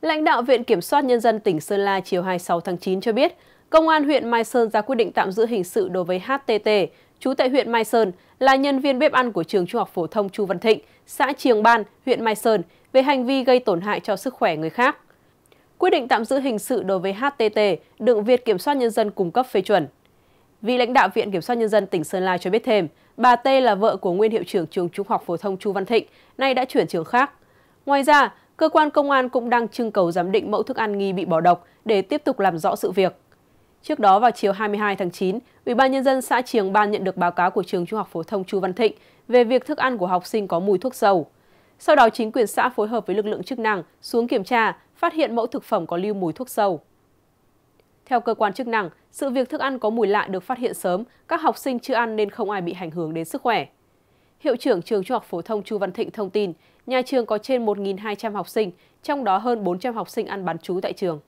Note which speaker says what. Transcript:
Speaker 1: Lãnh đạo Viện Kiểm soát Nhân dân tỉnh Sơn La chiều 26 tháng 9 cho biết, Công an huyện Mai Sơn ra quyết định tạm giữ hình sự đối với HTT, trú tại huyện Mai Sơn, là nhân viên bếp ăn của trường trung học phổ thông Chu Văn Thịnh, xã Triềng Ban, huyện Mai Sơn, về hành vi gây tổn hại cho sức khỏe người khác. Quyết định tạm giữ hình sự đối với HTT được Viện Kiểm soát Nhân dân cung cấp phê chuẩn. Vị lãnh đạo Viện Kiểm soát Nhân dân tỉnh Sơn La cho biết thêm, bà T là vợ của nguyên hiệu trưởng trường trung học phổ thông Chu Văn Thịnh, nay đã chuyển trường khác. Ngoài ra, Cơ quan công an cũng đang trưng cầu giám định mẫu thức ăn nghi bị bỏ độc để tiếp tục làm rõ sự việc. Trước đó vào chiều 22 tháng 9, Ủy ban nhân dân xã Triềng Ban nhận được báo cáo của trường Trung học phổ thông Chu Văn Thịnh về việc thức ăn của học sinh có mùi thuốc dầu. Sau đó chính quyền xã phối hợp với lực lượng chức năng xuống kiểm tra, phát hiện mẫu thực phẩm có lưu mùi thuốc dầu. Theo cơ quan chức năng, sự việc thức ăn có mùi lạ được phát hiện sớm, các học sinh chưa ăn nên không ai bị ảnh hưởng đến sức khỏe. Hiệu trưởng trường Trung học phổ thông Chu Văn Thịnh thông tin, nhà trường có trên 1.200 học sinh, trong đó hơn 400 học sinh ăn bán chú tại trường.